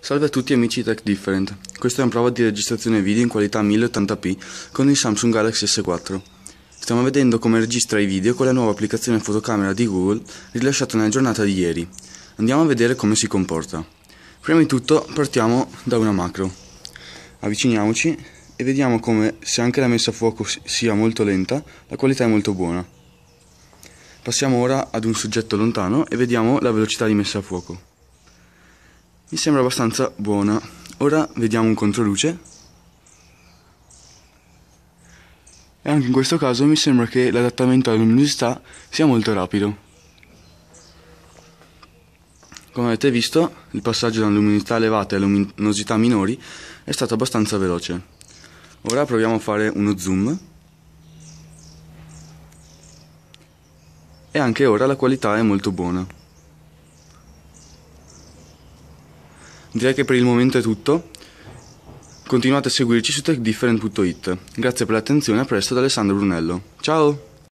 Salve a tutti amici Tech Different, questa è una prova di registrazione video in qualità 1080p con il Samsung Galaxy S4. Stiamo vedendo come registra i video con la nuova applicazione fotocamera di Google rilasciata nella giornata di ieri. Andiamo a vedere come si comporta. Prima di tutto partiamo da una macro. Avviciniamoci e vediamo come se anche la messa a fuoco sia molto lenta, la qualità è molto buona. Passiamo ora ad un soggetto lontano e vediamo la velocità di messa a fuoco mi sembra abbastanza buona ora vediamo un controluce e anche in questo caso mi sembra che l'adattamento alla luminosità sia molto rapido come avete visto il passaggio da luminosità elevate a luminosità minori è stato abbastanza veloce ora proviamo a fare uno zoom e anche ora la qualità è molto buona Direi che per il momento è tutto. Continuate a seguirci su techdifferent.it. Grazie per l'attenzione, a presto da Alessandro Brunello. Ciao!